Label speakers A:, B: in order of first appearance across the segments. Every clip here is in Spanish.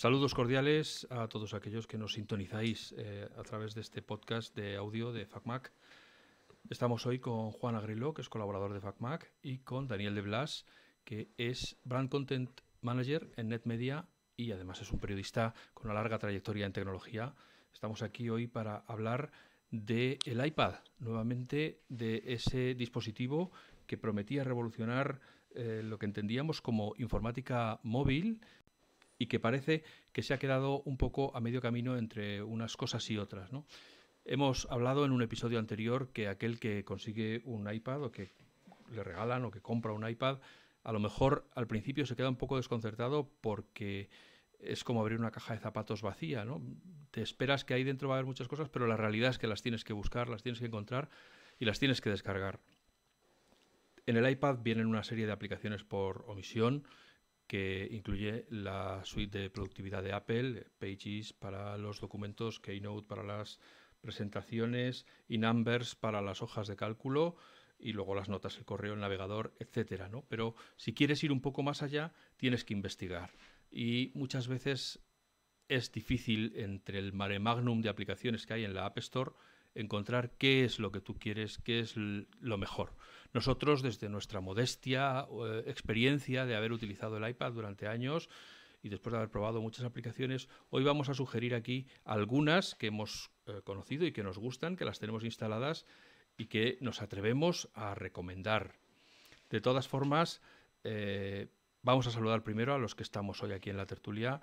A: Saludos cordiales a todos aquellos que nos sintonizáis eh, a través de este podcast de audio de FacMac. Estamos hoy con Juan Agrilo, que es colaborador de FacMac, y con Daniel de Blas, que es Brand Content Manager en NetMedia y además es un periodista con una larga trayectoria en tecnología. Estamos aquí hoy para hablar del el iPad, nuevamente de ese dispositivo que prometía revolucionar eh, lo que entendíamos como informática móvil y que parece que se ha quedado un poco a medio camino entre unas cosas y otras. ¿no? Hemos hablado en un episodio anterior que aquel que consigue un iPad o que le regalan o que compra un iPad, a lo mejor al principio se queda un poco desconcertado porque es como abrir una caja de zapatos vacía, ¿no? Te esperas que ahí dentro va a haber muchas cosas, pero la realidad es que las tienes que buscar, las tienes que encontrar y las tienes que descargar. En el iPad vienen una serie de aplicaciones por omisión, que incluye la suite de productividad de Apple, Pages para los documentos, Keynote para las presentaciones, y Numbers para las hojas de cálculo y luego las notas, el correo, el navegador, etcétera, Pero si quieres ir un poco más allá, tienes que investigar y muchas veces es difícil entre el mare magnum de aplicaciones que hay en la App Store encontrar qué es lo que tú quieres, qué es lo mejor. Nosotros, desde nuestra modestia eh, experiencia de haber utilizado el iPad durante años, y después de haber probado muchas aplicaciones, hoy vamos a sugerir aquí algunas que hemos eh, conocido y que nos gustan, que las tenemos instaladas y que nos atrevemos a recomendar. De todas formas, eh, vamos a saludar primero a los que estamos hoy aquí en la tertulia,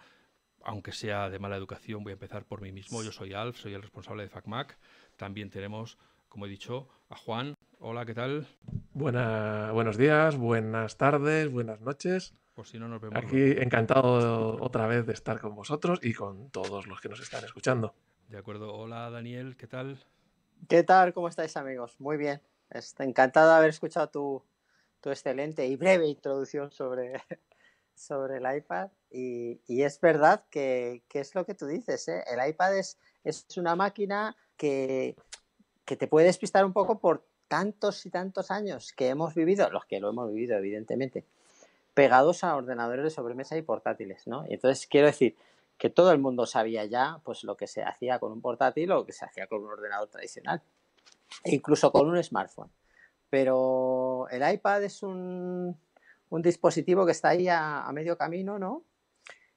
A: aunque sea de mala educación, voy a empezar por mí mismo. Yo soy Alf, soy el responsable de FacMac. También tenemos, como he dicho, a Juan, Hola, ¿qué tal?
B: buenos días, buenas tardes, buenas noches.
A: Por si no nos vemos. Aquí
B: encantado otra vez de estar con vosotros y con todos los que nos están escuchando.
C: De acuerdo. Hola, Daniel, ¿qué tal? ¿Qué tal? ¿Cómo estáis, amigos? Muy bien. Encantado de haber escuchado tu, tu excelente y breve introducción sobre, sobre el iPad. Y, es verdad que, es lo que tú dices. ¿eh? El iPad es, es una máquina que, que te puede despistar un poco por tantos y tantos años que hemos vivido, los que lo hemos vivido evidentemente, pegados a ordenadores de sobremesa y portátiles, ¿no? entonces quiero decir que todo el mundo sabía ya pues lo que se hacía con un portátil o lo que se hacía con un ordenador tradicional, e incluso con un smartphone. Pero el iPad es un, un dispositivo que está ahí a, medio camino, ¿no?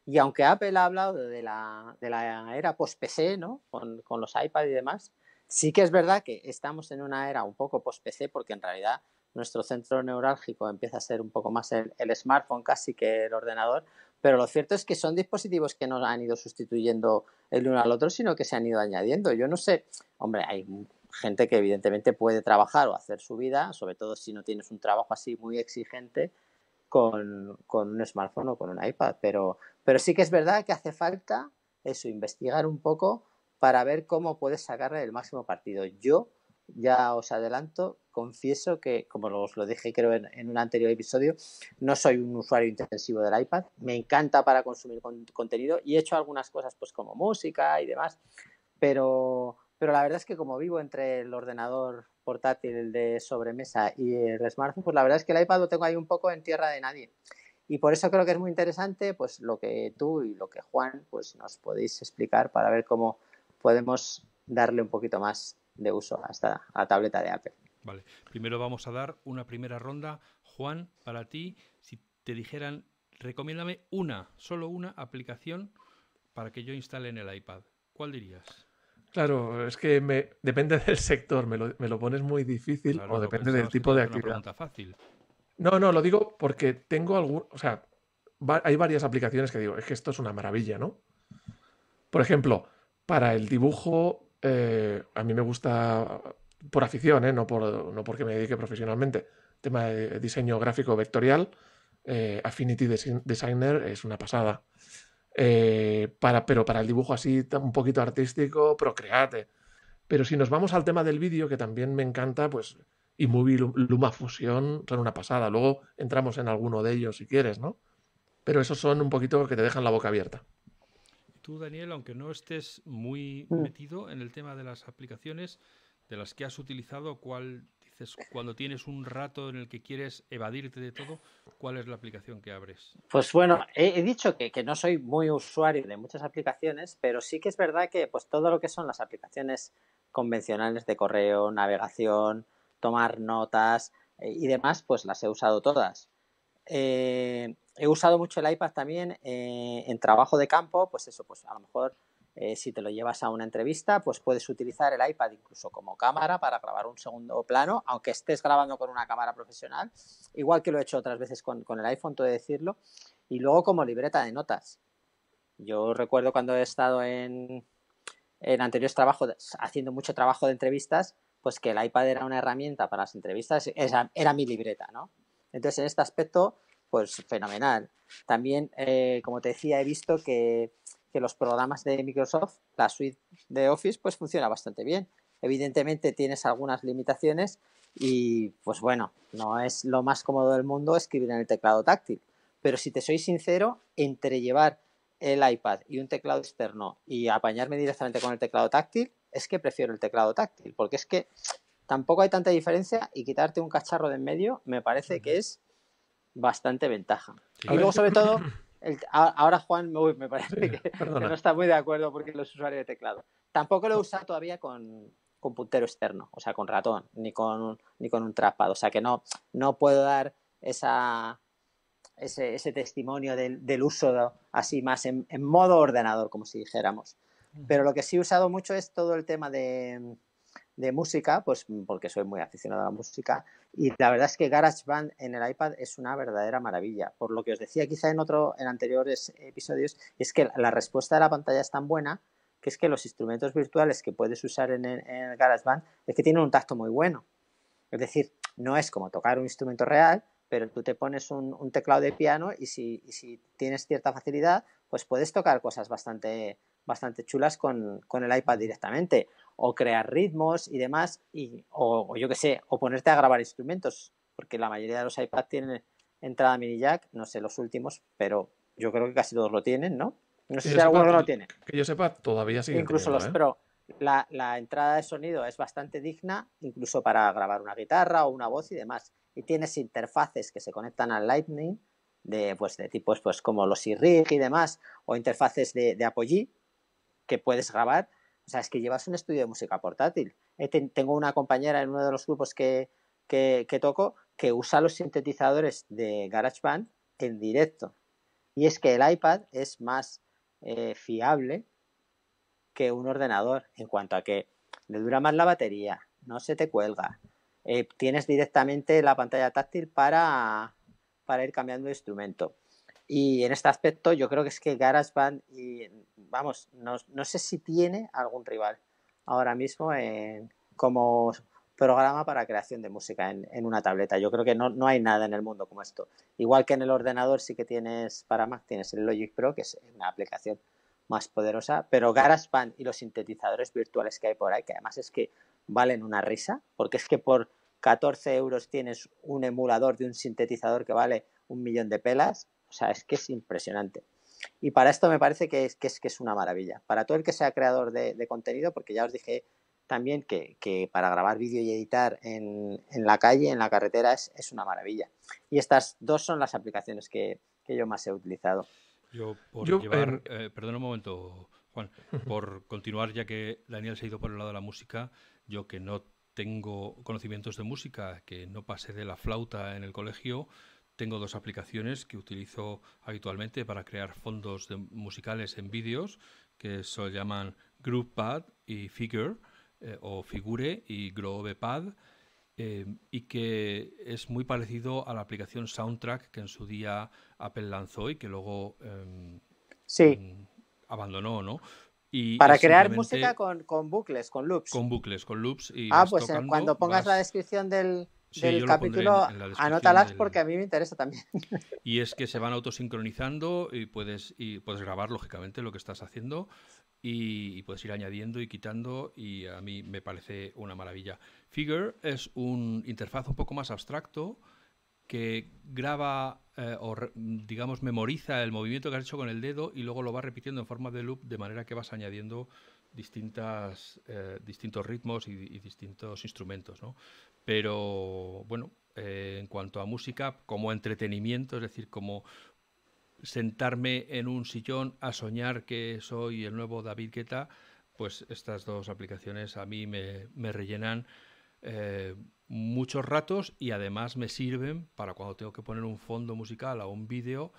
C: Y aunque Apple ha hablado de la, de la era post-PC, ¿no? Con, con los iPads y demás, Sí que es verdad que estamos en una era un poco post-PC porque en realidad nuestro centro neurálgico empieza a ser un poco más el, smartphone casi que el ordenador, pero lo cierto es que son dispositivos que no han ido sustituyendo el uno al otro, sino que se han ido añadiendo. Yo no sé, hombre, hay gente que evidentemente puede trabajar o hacer su vida, sobre todo si no tienes un trabajo así muy exigente, con, un smartphone o con un iPad, pero, pero sí que es verdad que hace falta eso, investigar un poco para ver cómo puedes sacarle el máximo partido. Yo ya os adelanto, confieso que, como os lo dije creo en, un anterior episodio, no soy un usuario intensivo del iPad. Me encanta para consumir contenido y he hecho algunas cosas pues como música y demás, pero, pero la verdad es que como vivo entre el ordenador portátil, el de sobremesa y el smartphone, pues la verdad es que el iPad lo tengo ahí un poco en tierra de nadie. Y por eso creo que es muy interesante pues lo que tú y lo que Juan pues nos podéis explicar para ver cómo podemos darle un poquito más de uso a, esta, tableta de Apple. Vale, primero
A: vamos a dar una primera ronda. Juan, para ti, si te dijeran, recomiéndame una, solo una aplicación para que yo instale en el iPad, ¿cuál dirías?
B: Claro, es que me, depende del sector, me lo, pones muy difícil o depende del tipo de actividad. No, no, lo digo porque tengo algún, o sea, hay varias aplicaciones que digo, es que esto es una maravilla, ¿no? Por ejemplo, para el dibujo, eh, a mí me gusta por afición, ¿eh? no, por, no porque me dedique profesionalmente, tema de diseño gráfico vectorial, eh, Affinity Designer es una pasada. pero para el dibujo así un poquito artístico, Procreate. Pero si nos vamos al tema del vídeo, que también me encanta, pues y LumaFusion Luma son una pasada. Luego entramos en alguno de ellos si quieres, ¿no? Pero esos son un poquito que te dejan la boca abierta
A: tú, Daniel, aunque no estés muy mm. metido en el tema de las aplicaciones, de las que has utilizado, ¿cuál dices cuando tienes un rato en el que quieres evadirte de todo? ¿Cuál es la aplicación que abres?
C: Pues bueno, he, dicho que, no soy muy usuario de muchas aplicaciones, pero sí que es verdad que pues todo lo que son las aplicaciones convencionales de correo, navegación, tomar notas eh, y demás, pues las he usado todas. Eh, he usado mucho el iPad también eh, en trabajo de campo, pues eso, pues a lo mejor eh, si te lo llevas a una entrevista, pues puedes utilizar el iPad incluso como cámara para grabar un segundo plano, aunque estés grabando con una cámara profesional, igual que lo he hecho otras veces con, el iPhone, todo decirlo, y luego como libreta de notas. Yo recuerdo cuando he estado en, anteriores trabajos haciendo mucho trabajo de entrevistas, pues que el iPad era una herramienta para las entrevistas, era mi libreta, ¿no? Entonces, en este aspecto, pues fenomenal. También, eh, como te decía, he visto que, que, los programas de Microsoft, la suite de Office, pues funciona bastante bien. Evidentemente tienes algunas limitaciones y, pues bueno, no es lo más cómodo del mundo escribir en el teclado táctil. Pero si te soy sincero, entre llevar el iPad y un teclado externo y apañarme directamente con el teclado táctil, es que prefiero el teclado táctil, porque es que tampoco hay tanta diferencia y quitarte un cacharro de en medio me parece que es bastante ventaja. Y luego, sobre todo, ahora Juan me, parece que, no está muy de acuerdo porque los usuarios de teclado. Tampoco lo he usado todavía con, puntero externo, o sea, con ratón, ni con, ni con un trapado. O sea, que no, no puedo dar esa, ese, testimonio del, uso así más en modo ordenador, como si dijéramos. Pero lo que sí he usado mucho es todo el tema de, de música, pues mm, porque soy muy aficionado a la música, y la verdad es que GarageBand en el iPad es una verdadera maravilla. Por lo que os decía quizá en otro, en anteriores episodios, es que la respuesta de la pantalla es tan buena que es que los instrumentos virtuales que puedes usar en, el, en GarageBand es que tienen un tacto muy bueno. Es decir, no es como tocar un instrumento real, pero tú te pones un, teclado de piano y si tienes cierta facilidad, pues puedes tocar cosas bastante bastante chulas con, con el iPad directamente, o crear ritmos y demás, y, o, yo qué sé, o ponerte a grabar instrumentos, porque la mayoría de los iPads tienen entrada mini jack, no sé los últimos, pero yo creo que casi todos lo tienen, ¿no? No sé si alguno lo tiene.
B: Que yo sepa, todavía sí. Incluso los ¿eh? Pro.
C: La, entrada de sonido es bastante digna, incluso para grabar una guitarra o una voz y demás. Y tienes interfaces que se conectan al Lightning, de, pues, de tipos pues, como los iRig y demás, o interfaces de, de que puedes grabar. O sea, es que llevas un estudio de música portátil. Eh, tengo una compañera en uno de los grupos que, que, toco que usa los sintetizadores de GarageBand en directo. Y es que el iPad es más eh, fiable que un ordenador en cuanto a que le dura más la batería, no se te cuelga. Eh, tienes directamente la pantalla táctil para, para ir cambiando de instrumento. Y en este aspecto yo creo que es que GarageBand, y, vamos, no, no sé si tiene algún rival ahora mismo en, como programa para creación de música en, una tableta. Yo creo que no, no, hay nada en el mundo como esto. Igual que en el ordenador sí que tienes para Mac, tienes el Logic Pro, que es una aplicación más poderosa, pero GarageBand y los sintetizadores virtuales que hay por ahí, que además es que valen una risa, porque es que por 14 euros tienes un emulador de un sintetizador que vale un millón de pelas, o sea, es que es impresionante. Y para esto me parece que es, que es, que es una maravilla. Para todo el que sea creador de, contenido, porque ya os dije también que, que para grabar vídeo y editar en, en, la calle, en la carretera, es, es, una maravilla. Y estas dos son las aplicaciones que, que yo más he utilizado. Yo, por llevar,
A: eh, perdón un momento, Juan, por continuar, ya que Daniel se ha ido por el lado de la música, yo que no tengo conocimientos de música, que no pasé de la flauta en el colegio, tengo dos aplicaciones que utilizo habitualmente para crear fondos musicales en vídeos, que se llaman GroovePad y Figure, eh, o Figure y Groovepad eh, y que es muy parecido a la aplicación Soundtrack que en su día Apple lanzó y que luego em, em, abandonó, ¿no? para crear música
C: con, bucles, con loops. Con bucles, con loops. ah, pues eh, cuando pongas la descripción del, Sí, del capítulo, en, anótalas porque a mí me interesa también.
A: Y es que se van autosincronizando y puedes, grabar, lógicamente, lo que estás haciendo y, puedes ir añadiendo y quitando y a mí me parece una maravilla. Figure es un interfaz un poco más abstracto que graba eh, o, digamos, memoriza el movimiento que has hecho con el dedo y luego lo va repitiendo en forma de loop de manera que vas añadiendo distintas, eh, distintos ritmos y, distintos instrumentos. ¿no? Pero bueno, eh, en cuanto a música, como entretenimiento, es decir, como sentarme en un sillón a soñar que soy el nuevo David Guetta, pues estas dos aplicaciones a mí me, rellenan eh, muchos ratos y además me sirven para cuando tengo que poner un fondo musical a un vídeo,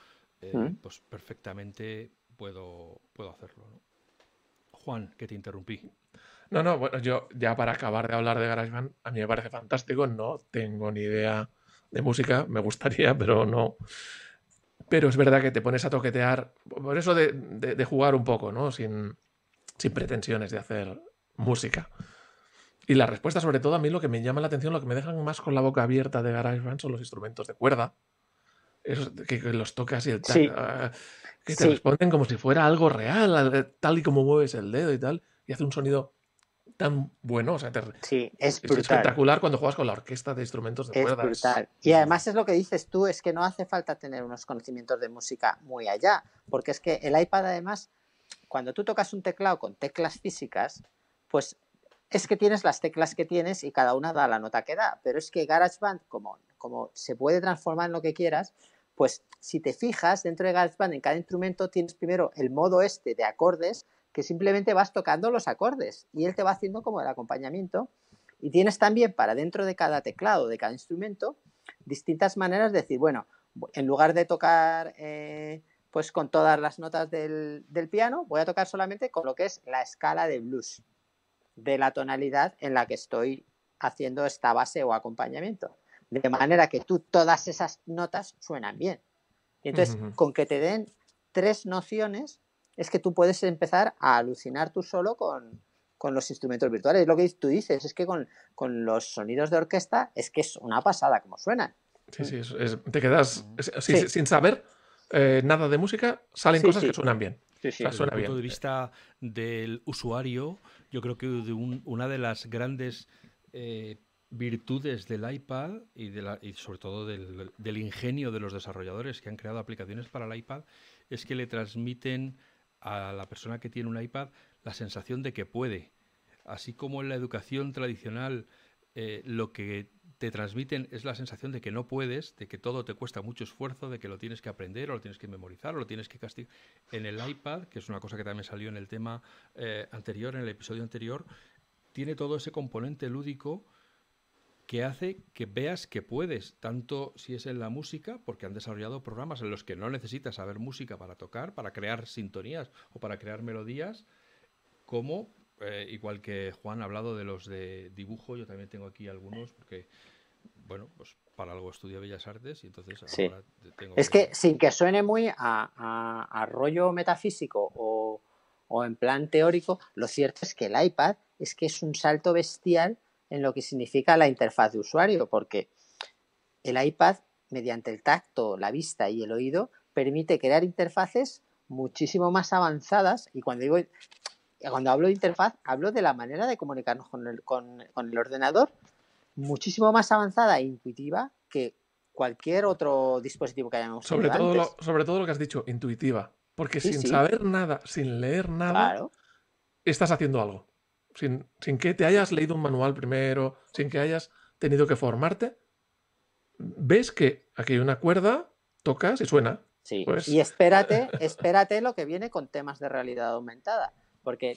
A: mm. pues perfectamente puedo, puedo hacerlo. ¿no? Juan, que te interrumpí.
B: No, no, bueno, yo ya para acabar de hablar de GarageBand, a mí me parece fantástico, no tengo ni idea de música, me gustaría, pero no. Pero es verdad que te pones a toquetear, por eso de, jugar un poco, ¿no? Sin, pretensiones de hacer música. Y la respuesta, sobre todo, a mí lo que me llama la atención, lo que me dejan más con la boca abierta de GarageBand son los instrumentos de cuerda. que, los tocas y el... Sí. Ah, que te responden como si fuera algo real, eh, tal y como mueves el dedo y tal, y hace un sonido tan bueno, o sea, es, espectacular cuando juegas con la orquesta de instrumentos de es Brutal.
C: Y mm. además es lo que dices tú, es que no hace falta tener unos conocimientos de música muy allá, porque es que el iPad además, cuando tú tocas un teclado con teclas físicas, pues es que tienes las teclas que tienes y cada una da la nota que da, pero es que GarageBand, como, como se puede transformar en lo que quieras, pues si te fijas dentro de GarageBand en cada instrumento tienes primero el modo este de acordes que simplemente vas tocando los acordes y él te va haciendo como el acompañamiento. Y tienes también para dentro de cada teclado, de cada instrumento, distintas maneras de decir, bueno, en lugar de tocar eh, pues con todas las notas del, piano, voy a tocar solamente con lo que es la escala de blues, de la tonalidad en la que estoy haciendo esta base o acompañamiento. De manera que tú todas esas notas suenan bien. Y entonces, con que te den tres nociones, es que tú puedes empezar a alucinar tú solo con, los instrumentos virtuales. lo que tú dices, es que con, los sonidos de orquesta es que es una pasada como suenan.
B: Sí, sí, es, te quedas sin saber eh, nada de música, salen cosas que suenan bien. Desde el punto de
A: vista del usuario, yo creo que una de las grandes eh, virtudes del iPad y, sobre todo del, ingenio de los desarrolladores que han creado aplicaciones para el iPad es que le transmiten a la persona que tiene un iPad la sensación de que puede. Así como en la educación tradicional eh, lo que te transmiten es la sensación de que no puedes, de que todo te cuesta mucho esfuerzo, de que lo tienes que aprender o lo tienes que memorizar o lo tienes que castigar. En el iPad, que es una cosa que también salió en el tema eh, anterior, en el episodio anterior, tiene todo ese componente lúdico que hace que veas que puedes, tanto si es en la música, porque han desarrollado programas en los que no necesitas saber música para tocar, para crear sintonías o para crear melodías, como eh, igual que Juan ha hablado de los de dibujo, yo también tengo aquí algunos, porque, bueno,
C: pues para algo estudio Bellas Artes y entonces ahora tengo Es que... sin que suene muy a, rollo metafísico o en plan teórico, lo cierto es que el iPad es que es un salto bestial en lo que significa la interfaz de usuario, porque el iPad, mediante el tacto, la vista y el oído, permite crear interfaces muchísimo más avanzadas. Y cuando digo cuando hablo de interfaz, hablo de la manera de comunicarnos con el, ordenador, muchísimo más avanzada e intuitiva que cualquier otro dispositivo que hayamos sobre todo Lo,
B: sobre todo lo que has dicho, intuitiva. Porque sin saber nada, sin leer nada, estás haciendo algo sin, que te hayas leído un manual primero, sin que hayas tenido que formarte, ves que aquí hay una cuerda, tocas y suena. Pues y
C: espérate, espérate lo que viene con temas de realidad aumentada. Porque,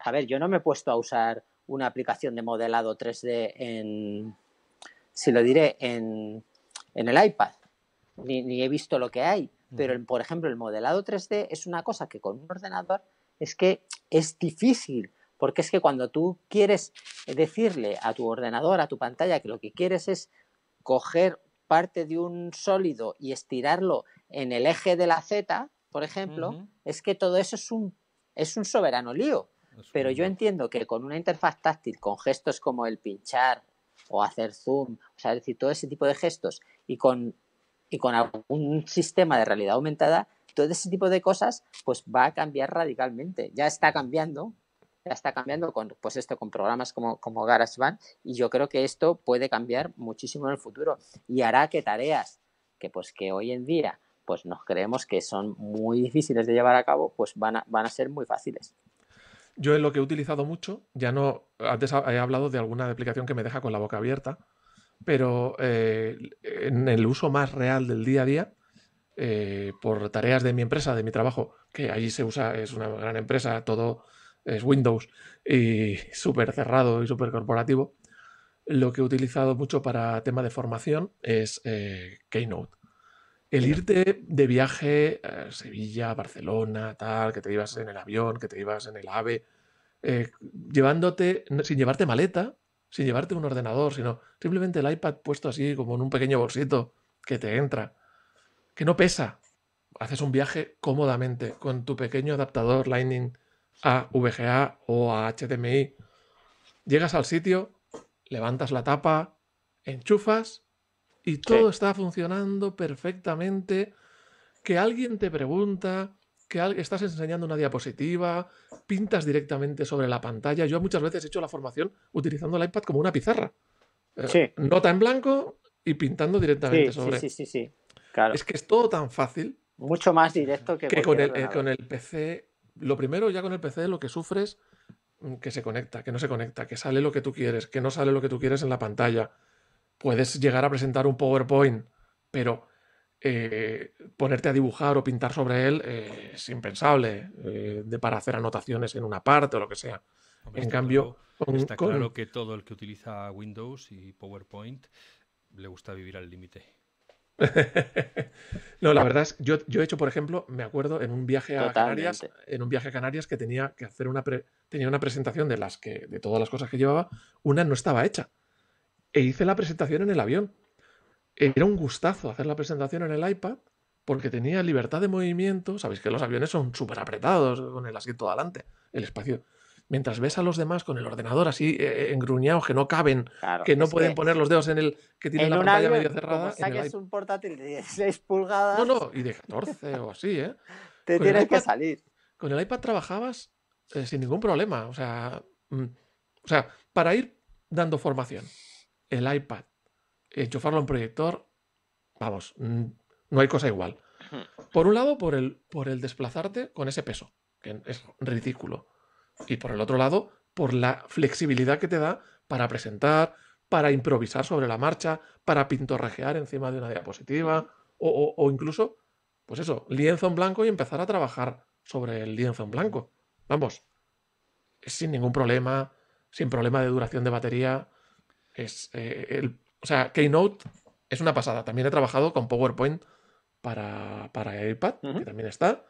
C: a ver, yo no me he puesto a usar una aplicación de modelado 3D en, si lo diré, en, el iPad, ni, he visto lo que hay. Pero, por ejemplo, el modelado 3D es una cosa que con un ordenador es que es difícil porque es que cuando tú quieres decirle a tu ordenador, a tu pantalla, que lo que quieres es coger parte de un sólido y estirarlo en el eje de la Z, por ejemplo, es que todo eso es un, es un soberano lío. Pero yo entiendo que con una interfaz táctil, con gestos como el pinchar o hacer zoom, o sea, decir, todo ese tipo de gestos y con, y con algún sistema de realidad aumentada, todo ese tipo de cosas, pues va a cambiar radicalmente. Ya está cambiando, está cambiando con, pues esto, con programas como, como GarageBand y yo creo que esto puede cambiar muchísimo en el futuro y hará que tareas que, pues, que hoy en día pues nos creemos que son muy difíciles de llevar a cabo, pues van a, ser muy fáciles.
B: Yo en lo que he utilizado mucho, ya no, antes he hablado de alguna aplicación que me deja con la boca abierta, pero eh, en el uso más real del día a día, eh, por tareas de mi empresa, de mi trabajo, que allí se usa, es una gran empresa, todo es Windows y súper cerrado y súper corporativo, lo que he utilizado mucho para tema de formación es eh, Keynote. El irte de viaje a Sevilla, Barcelona, tal, que te ibas en el avión, que te ibas en el AVE, eh, llevándote, sin llevarte maleta, sin llevarte un ordenador, sino simplemente el iPad puesto así como en un pequeño bolsito que te entra, que no pesa. Haces un viaje cómodamente con tu pequeño adaptador Lightning a VGA o a HDMI. Llegas al sitio, levantas la tapa, enchufas y todo está funcionando perfectamente. Que alguien te pregunta, que estás enseñando una diapositiva, pintas directamente sobre la pantalla. Yo muchas veces he hecho la formación utilizando el iPad como una pizarra. Eh, sí. nota en blanco y pintando directamente sobre. Sí, sí, sí, sí. Es que es todo tan fácil. Mucho más directo que, con, el, eh, con el PC lo primero ya con el PC lo que sufres mm, que se conecta, que no se conecta, que sale lo que tú quieres, que no sale lo que tú quieres en la pantalla. Puedes llegar a presentar un PowerPoint, pero eh, ponerte a dibujar o pintar sobre él eh, es impensable eh, de, para hacer anotaciones en una parte o lo que sea. en cambio, está claro
A: que todo el que utiliza Windows y PowerPoint le gusta vivir al límite. No, la verdad
B: es, yo, yo he hecho, por ejemplo, me acuerdo en un viaje a Canarias, en un viaje a Canarias que tenía que hacer una tenía una presentación de las que, de todas las cosas que llevaba, una no estaba hecha. E hice la presentación en el avión. Era un gustazo hacer la presentación en el iPad porque tenía libertad de movimiento. Sabéis que los aviones son súper apretados con el asiento adelante, el espacio mientras ves a los demás con el ordenador así eh, eh engruñados, que no caben, que no pueden poner los dedos en el que tiene la pantalla medio cerrada. saques
C: un portátil de 16 pulgadas. No, no, y de 14
B: o así, ¿eh? Te tienes que salir. Con el iPad trabajabas eh, sin ningún problema. O sea, mm, o sea, para ir dando formación, el iPad, enchufarlo en proyector, vamos, mm, no hay cosa igual. Por un lado, por el, por el desplazarte con ese peso, que es ridículo. Y por el otro lado, por la flexibilidad que te da para presentar, para improvisar sobre la marcha, para pintorrejear encima de una diapositiva o, incluso, pues eso, lienzo en blanco y empezar a trabajar sobre el lienzo en blanco. Vamos, sin ningún problema, sin problema de duración de batería. Es, eh, el, o sea, Keynote es una pasada. También he trabajado con PowerPoint para, iPad, que también está.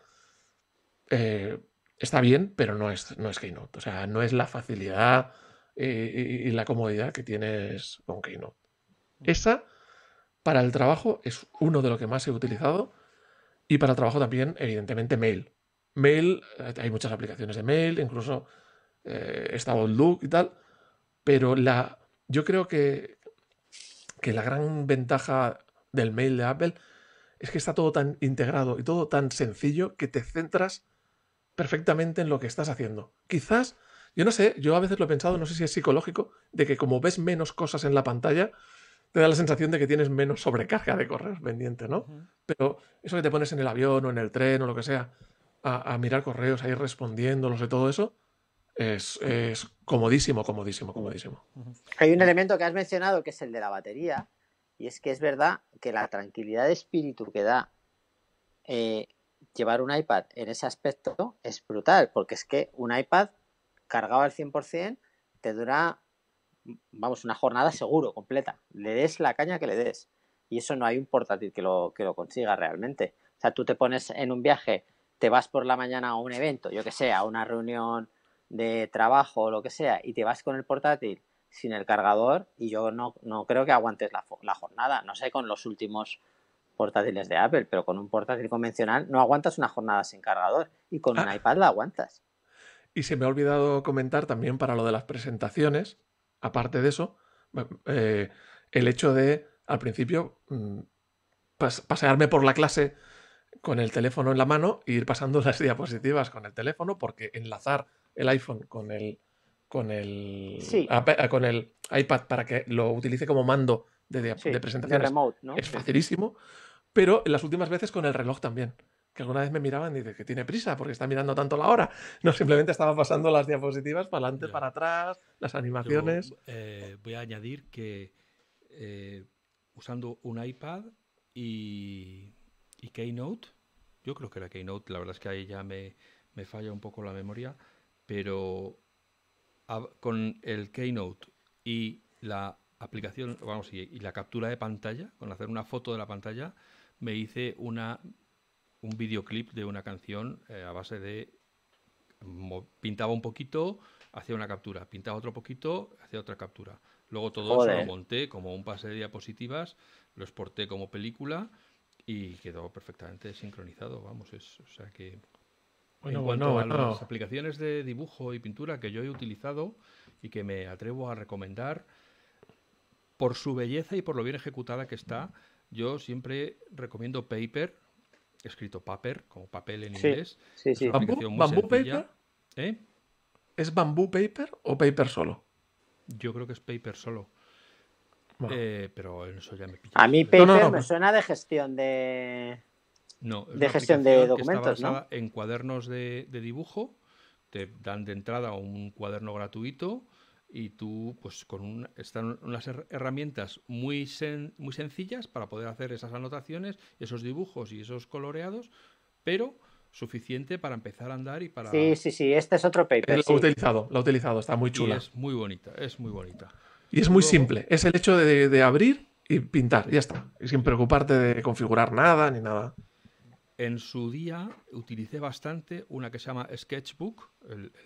B: Eh, está bien, pero no es, no es Keynote. O sea, no es la facilidad eh, y, la comodidad que tienes con Keynote. Mm. Esa, para el trabajo, es uno de los que más he utilizado. Y para el trabajo también, evidentemente, mail. Mail, eh, hay muchas aplicaciones de mail, incluso eh, está Outlook y tal. Pero la, yo creo que, que la gran ventaja del mail de Apple es que está todo tan integrado y todo tan sencillo que te centras perfectamente en lo que estás haciendo. Quizás, yo no sé, yo a veces lo he pensado, no sé si es psicológico, de que como ves menos cosas en la pantalla, te da la sensación de que tienes menos sobrecarga de correos pendiente, ¿no? Pero eso que te pones en el avión o en el tren o lo que sea, a, mirar correos, a ir respondiéndolos de todo eso, es, es comodísimo, comodísimo, comodísimo.
C: Hay un elemento que has mencionado que es el de la batería, y es que es verdad que la tranquilidad de espíritu que da eh, llevar un iPad en ese aspecto es brutal, porque es que un iPad cargado al 100% te dura, vamos, una jornada seguro, completa. Le des la caña que le des. Y eso no hay un portátil que lo, que lo consiga realmente. O sea, tú te pones en un viaje, te vas por la mañana a un evento, yo que sé, a una reunión de trabajo o lo que sea, y te vas con el portátil sin el cargador y yo no, no creo que aguantes la jornada. No sé, con los últimos portátiles de Apple, pero con un portátil convencional no aguantas una jornada sin cargador y con un ah. iPad la aguantas.
B: Y se me ha olvidado comentar también para lo de las presentaciones, aparte de eso, eh, el hecho de al principio mm, pasearme por la clase con el teléfono en la mano e ir pasando las diapositivas con el teléfono, porque enlazar el iPhone con el con el, eh, con el iPad para que lo utilice como mando de, presentaciones es facilísimo pero en las últimas veces con el reloj también. Que alguna vez me miraban y dice que tiene prisa porque está mirando tanto la hora. No, simplemente estaba pasando las diapositivas para adelante, para atrás, las animaciones.
A: Eh, voy a añadir que eh, usando un iPad y, y Keynote, yo creo que era Keynote, la verdad es que ahí ya me, me falla un poco la memoria, pero con el Keynote y la aplicación, vamos, y, la captura de pantalla, con hacer una foto de la pantalla, me hice una, un videoclip de una canción eh, a base de... Pintaba un poquito, hacía una captura, pintaba otro poquito, hacía otra captura. Luego todo lo monté como un pase de diapositivas, lo exporté como película y quedó perfectamente sincronizado, vamos, es, o sea que... en cuanto las aplicaciones de dibujo y pintura que yo he utilizado y que me atrevo a recomendar, por su belleza y por lo bien ejecutada que está, yo siempre recomiendo Paper, escrito Paper, como papel en inglés. Sí, sí. ¿Bambú, Paper? ¿Eh?
B: ¿Es Bambú Paper o Paper solo?
A: Yo creo que es Paper solo. Eh, pero eso ya me
C: A mí Paper me suena de gestión de... No,
A: de gestión de documentos, en cuadernos de dibujo. Te dan de entrada un cuaderno gratuito y tú, pues con están unas herramientas muy, muy sencillas para poder hacer esas anotaciones, esos dibujos y esos coloreados, pero suficiente para empezar a andar y para... Sí, sí, sí, este es otro paper. Eh, lo he utilizado, lo utilizado,
B: está muy chula. Y es
A: muy bonita, es muy bonita.
B: Y es muy simple, es el hecho de, de abrir y pintar, ya está. Y sin preocuparte de configurar nada ni nada.
A: En su día utilicé bastante una que se llama Sketchbook,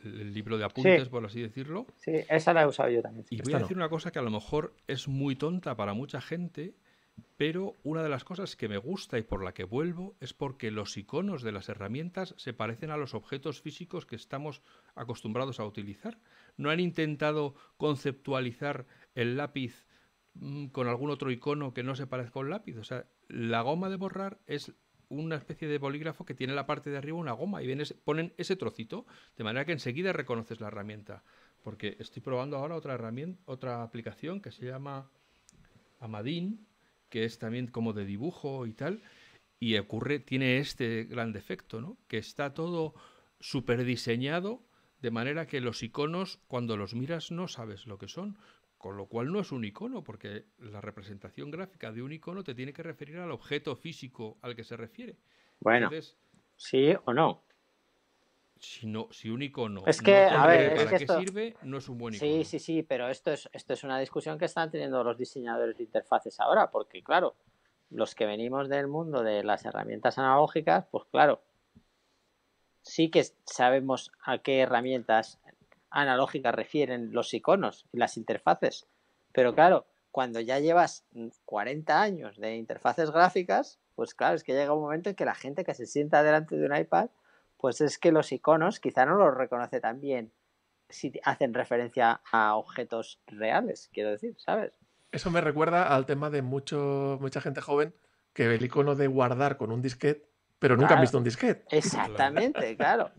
A: el, libro de apuntes, por así decirlo. Sí, esa
C: la he usado yo también. Y voy a decir
A: una cosa que a lo mejor es muy tonta para mucha gente, pero una de las cosas que me gusta y por la que vuelvo es porque los iconos de las herramientas se parecen a los objetos físicos que estamos acostumbrados a utilizar. No han intentado conceptualizar el lápiz mm, con algún otro icono que no se parezca a un lápiz. O sea, la goma de borrar es una especie de bolígrafo que tiene la parte de arriba una goma y ponen ese trocito, de manera que enseguida reconoces la herramienta. Porque estoy probando ahora otra herramienta, otra aplicación que se llama Amadin, que es también como de dibujo y tal, y ocurre, tiene este gran defecto, Que está todo super diseñado de manera que los iconos, cuando los miras, no sabes lo que son. Con lo cual no es un icono, porque la representación gráfica de un icono te tiene que referir al objeto físico al que se refiere.
C: Bueno, Entonces, sí
A: o no. Si, no, si un icono es que, para qué sirve, no es un
C: buen icono. Sí, sí, sí, pero esto es, esto es una discusión que están teniendo los diseñadores de interfaces ahora, porque claro, los que venimos del mundo de las herramientas analógicas, pues claro, sí que sabemos a qué herramientas analógica refieren los iconos y las interfaces. Pero claro, cuando ya llevas 40 años de interfaces gráficas, pues claro, es que llega un momento en que la gente que se sienta delante de un iPad, pues es que los iconos quizá no los reconoce tan bien si hacen referencia a objetos reales, quiero decir, ¿sabes?
B: Eso me recuerda al tema de mucho, mucha gente joven que ve el icono de guardar con un disquete, pero nunca han visto un disquete. Exactamente,
C: claro.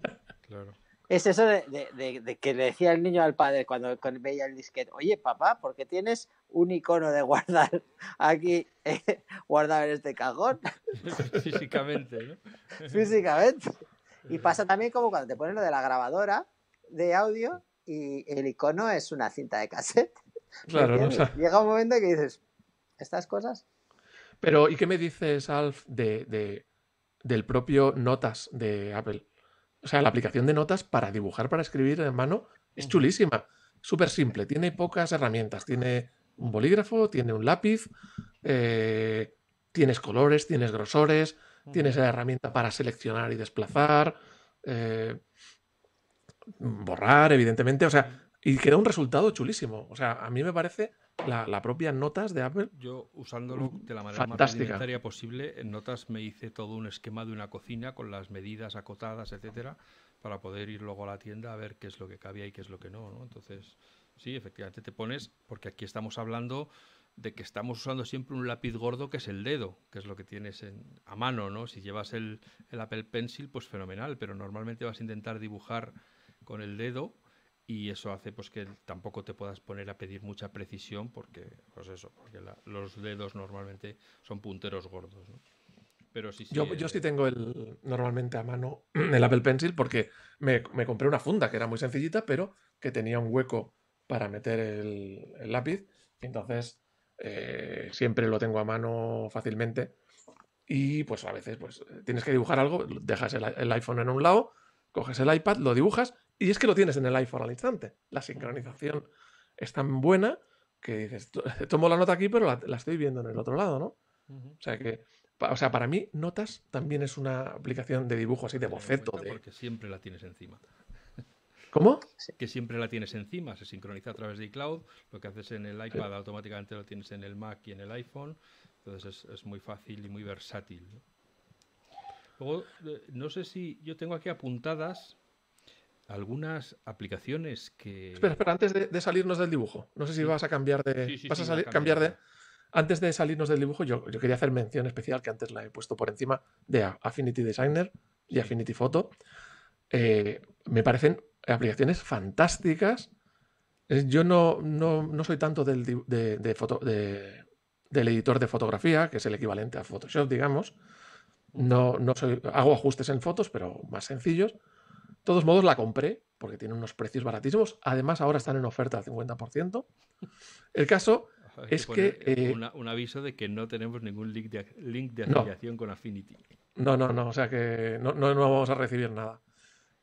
C: claro es eso de, que le decía el niño al padre cuando, veía el disquete, oye papá, ¿por qué tienes un icono de guardar aquí, guardar eh, guardado en este cajón?
A: Físicamente, ¿no?
C: Físicamente. Y pasa también como cuando te pones lo de la grabadora de audio y el icono es una cinta de cassette. Claro, o Llega un momento que dices, estas cosas.
B: Pero, ¿y qué me dices, Alf, de, del propio Notas de Apple? o sea, la aplicación de notas para dibujar, para escribir en mano, es chulísima. Súper simple, tiene pocas herramientas. Tiene un bolígrafo, tiene un lápiz, eh, tienes colores, tienes grosores, tienes la herramienta para seleccionar y desplazar, eh, borrar, evidentemente. O sea, y queda un resultado chulísimo. O sea, a mí me parece la, propia notas de Apple. Yo, usándolo mm, de la manera más rudimentaria
A: posible, en notas me hice todo un esquema de una cocina con las medidas acotadas, etcétera, para poder ir luego a la tienda a ver qué es lo que cabía y qué es lo que no, ¿no? Entonces, sí, efectivamente te pones, porque aquí estamos hablando de que estamos usando siempre un lápiz gordo que es el dedo, que es lo que tienes en, a mano, ¿no? Si llevas el, el Apple Pencil, pues fenomenal, pero normalmente vas a intentar dibujar con el dedo y eso hace pues que tampoco te puedas poner a pedir mucha precisión porque pues eso porque los dedos normalmente son punteros gordos ¿no? pero sí, yo, yo, sí eh, tengo el
B: normalmente a mano el Apple Pencil porque me, compré una funda que era muy sencillita pero que tenía un hueco para meter el, lápiz entonces eh, siempre lo tengo a mano fácilmente y pues a veces pues tienes que dibujar algo dejas el iPhone en un lado coges el iPad lo dibujas y es que lo tienes en el iPhone al instante. La sincronización es tan buena que dices, tomo la nota aquí, pero la, estoy viendo en el otro lado, ¿no? O sea que, o sea, para mí, Notas también es una aplicación de dibujo así, de boceto. Porque
A: siempre la tienes encima. ¿Cómo? Que siempre la tienes encima, se sincroniza a través de iCloud, lo que haces en el iPad automáticamente lo tienes en el Mac y en el iPhone, entonces es, muy fácil y muy versátil. Luego, eh, no sé si yo tengo aquí apuntadas algunas aplicaciones que. Espera, espera, antes de, salirnos del dibujo.
B: No sé si vas a cambiar de. vas a salir, cambiar de. Antes de salirnos del dibujo, yo, yo, quería hacer mención especial que antes la he puesto por encima de Affinity Designer y Affinity Photo. Eh, me parecen aplicaciones fantásticas. Yo no, no, no soy tanto del, de, de foto, de, del editor de fotografía, que es el equivalente a Photoshop, digamos. No, no soy, hago ajustes en fotos, pero más sencillos todos modos la compré porque tiene unos precios baratísimos. Además, ahora están en oferta al 50%. El caso es que... Eh,
A: un aviso de que no tenemos ningún link de, link con Affinity. No, no, no, o
B: sea que no, no, vamos a recibir nada.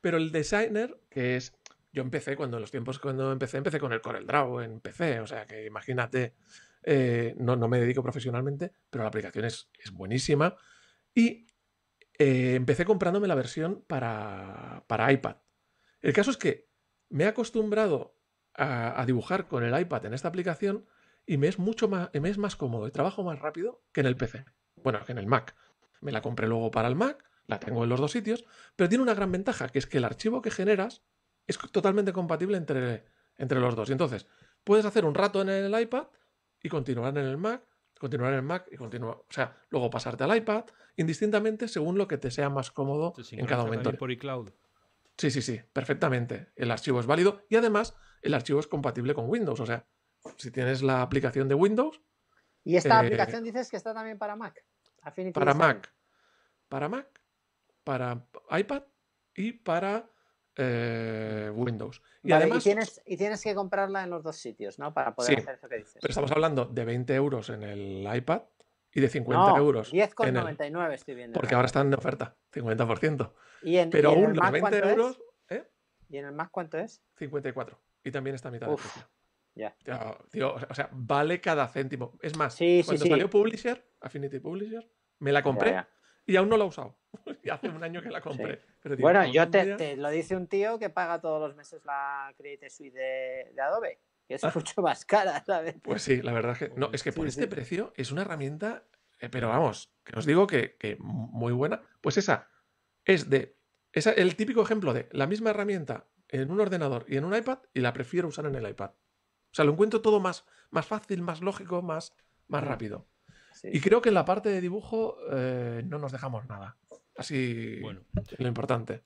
B: Pero el designer, que es... Yo empecé cuando en los tiempos cuando empecé, empecé con el CorelDRAW en PC, o sea que imagínate, eh, no, me dedico profesionalmente, pero la aplicación es, es buenísima. Y eh, empecé comprándome la versión para, iPad. El caso es que me he acostumbrado a, dibujar con el iPad en esta aplicación y me es mucho más, es más cómodo y trabajo más rápido que en el PC. Bueno, que en el Mac. Me la compré luego para el Mac, la tengo en los dos sitios, pero tiene una gran ventaja, que es que el archivo que generas es totalmente compatible entre, entre los dos. Y entonces, puedes hacer un rato en el iPad y continuar en el Mac, continuar en el Mac y continuar, o sea, luego pasarte al iPad, indistintamente según lo que te sea más cómodo en cada momento. Sí, sí, sí, perfectamente. El archivo es válido y además el archivo es compatible con Windows, o sea, si tienes la aplicación de Windows. Y esta eh, aplicación
C: dices que está también para Mac. para Mac.
B: Para Mac, para iPad y para eh, Windows. Y además.
C: tienes, que comprarla en los dos sitios, ¿no? Para poder hacer eso que dices. Pero estamos
B: hablando de 20 euros en el iPad y de 50 euros. 10,99 estoy viendo. Porque ahora están de oferta, 50%.
C: ¿Y en, pero aún los 20 euros.
B: ¿Y en el más ¿eh? cuánto es? 54. Y también está a mitad de precio. Ya. o sea, vale cada céntimo. Es más, cuando salió Publisher, Affinity Publisher, me la compré y aún no la he usado.
C: y hace un año que la compré. bueno, yo te, lo dice un tío que paga todos los meses la Creative Suite de, Adobe. es ah. mucho más cara, ¿sabes? Pues
B: sí, la verdad es que. No, es que por este precio es una herramienta. Eh, pero vamos, que os digo que, muy buena. Pues esa es de. el típico ejemplo de la misma herramienta en un ordenador y en un iPad y la prefiero usar en el iPad. O sea, lo encuentro todo más, más fácil, más lógico, más, más rápido. Y creo que en la parte de dibujo eh, no nos dejamos nada. Así bueno, lo importante.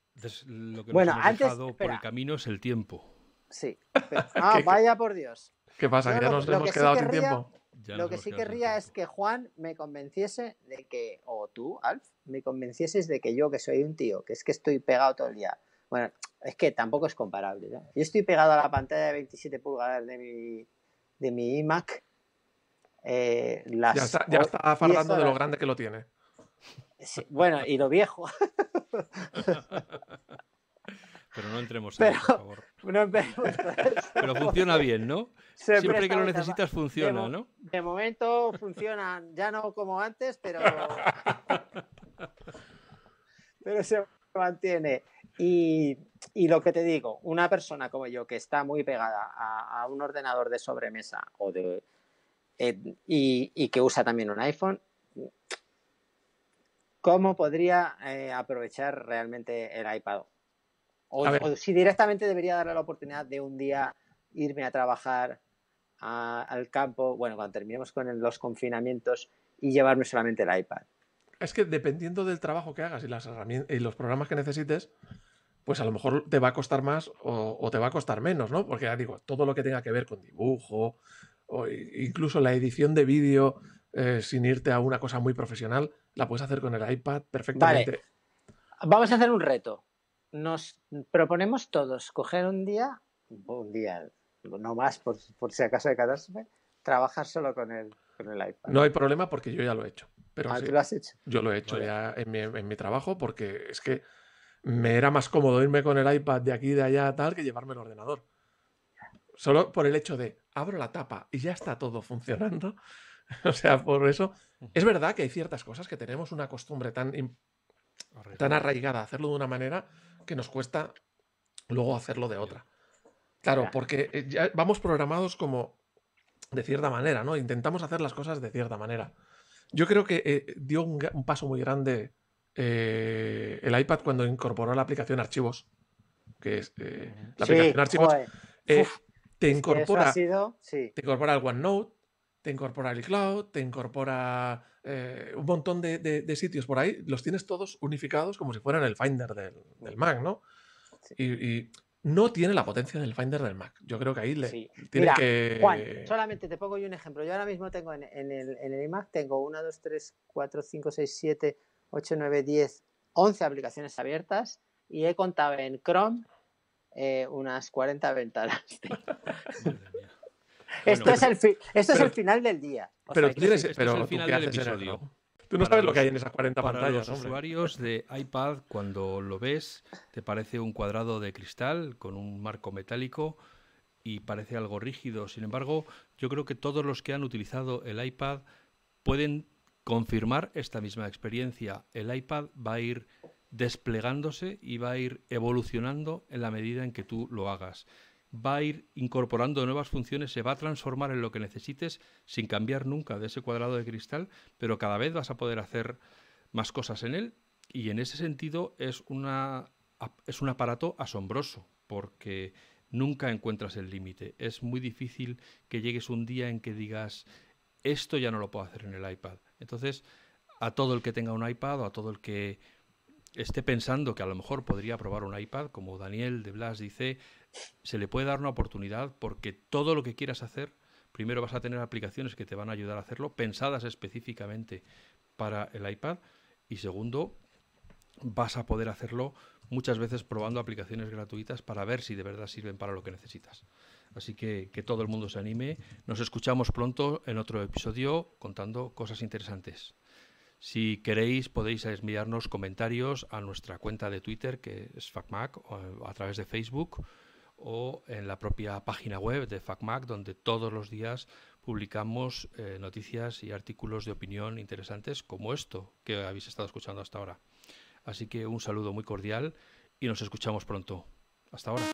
A: lo que nos hemos dejado por el camino es el tiempo. Sí. Ah,
C: vaya por Dios.
A: ¿Qué pasa? ya nos hemos quedado sin tiempo.
C: lo que sí querría es que Juan me convenciese de que, o tú, Alf, me convencieses de que yo, que soy un tío, que es que estoy pegado todo el día. Bueno, es que tampoco es comparable. Yo estoy pegado a la pantalla de 27 pulgadas de mi, de mi iMac eh, ya está, de lo grande que lo tiene. bueno, y lo viejo. Pero no entremos ahí, por favor. Pero funciona bien, ¿no? Siempre, que lo necesitas funciona, ¿no? De momento funcionan ya no como antes, pero pero se mantiene. Y, lo que te digo, una persona como yo que está muy pegada a un ordenador de sobremesa o de, eh, y, que usa también un iPhone, ¿cómo podría eh, aprovechar realmente el iPad? O, si directamente debería darle la oportunidad de un día irme a trabajar al campo, bueno, cuando terminemos con los confinamientos y llevarme solamente el iPad.
B: Es que dependiendo del trabajo que hagas y, los programas que necesites, pues a lo mejor te va a costar más o, o, te va a costar menos, ¿no? Porque ya digo, todo lo que tenga que ver con dibujo, o incluso la edición de vídeo eh, sin irte a una cosa muy profesional, la puedes hacer con el iPad perfectamente.
C: Vamos a hacer un reto. Nos proponemos todos coger un día, un día, no más por, si acaso de catástrofe, trabajar solo con el, el iPad.
B: No hay problema porque yo ya lo he hecho. Pero ah, Yo lo he hecho ya en mi, trabajo porque es que me era más cómodo irme con el iPad de aquí de allá tal que llevarme el ordenador. Solo por el hecho de, abro la tapa y ya está todo funcionando. o sea, por eso es verdad que hay ciertas cosas que tenemos una costumbre tan, arraigada. tan arraigada a hacerlo de una manera que nos cuesta luego hacerlo de otra. Claro, porque eh, vamos programados como de cierta manera, ¿no? Intentamos hacer las cosas de cierta manera. Yo creo que eh, dio un, paso muy grande eh, el iPad cuando incorporó la aplicación Archivos, que es la aplicación Archivos te incorpora, el OneNote, te incorpora el iCloud, te incorpora eh, un montón de, sitios por ahí, los tienes todos unificados como si fueran el Finder del, Mac, ¿no? Y, no tiene la potencia del Finder del Mac. Yo creo que ahí le sí. tiene que. Juan,
C: solamente te pongo yo un ejemplo. Yo ahora mismo tengo en, el, en el iMac tengo 1, 2, 3, 4, 5, 6, 7, 8, 9, 10, 11 aplicaciones abiertas y he contado en Chrome eh, unas 40 ventanas. esto es, el esto es el final del día. pero tú
A: el final del episodio. Tú no sabes lo que hay en esas 40 pantallas. Los usuarios de iPad, cuando lo ves, te parece un cuadrado de cristal con un marco metálico y parece algo rígido. Sin embargo, yo creo que todos los que han utilizado el iPad pueden confirmar esta misma experiencia. El iPad va a ir desplegándose y va a ir evolucionando en la medida en que tú lo hagas. Va a ir incorporando nuevas funciones, se va a transformar en lo que necesites sin cambiar nunca de ese cuadrado de cristal, pero cada vez vas a poder hacer más cosas en él y en ese sentido es, una, es un aparato asombroso porque nunca encuentras el límite. Es muy difícil que llegues un día en que digas esto ya no lo puedo hacer en el iPad. Entonces, a todo el que tenga un iPad o a todo el que esté pensando que a lo mejor podría probar un iPad, como Daniel de Blas dice, se le puede dar una oportunidad porque todo lo que quieras hacer, primero vas a tener aplicaciones que te van a ayudar a hacerlo, pensadas específicamente para el iPad, y segundo, vas a poder hacerlo muchas veces probando aplicaciones gratuitas para ver si de verdad sirven para lo que necesitas. Así que que todo el mundo se anime. Nos escuchamos pronto en otro episodio contando cosas interesantes. Si queréis podéis enviarnos comentarios a nuestra cuenta de Twitter que es FacMac o a través de Facebook o en la propia página web de FacMac donde todos los días publicamos eh, noticias y artículos de opinión interesantes como esto que habéis estado escuchando hasta ahora. Así que un saludo muy cordial y nos escuchamos pronto. Hasta ahora.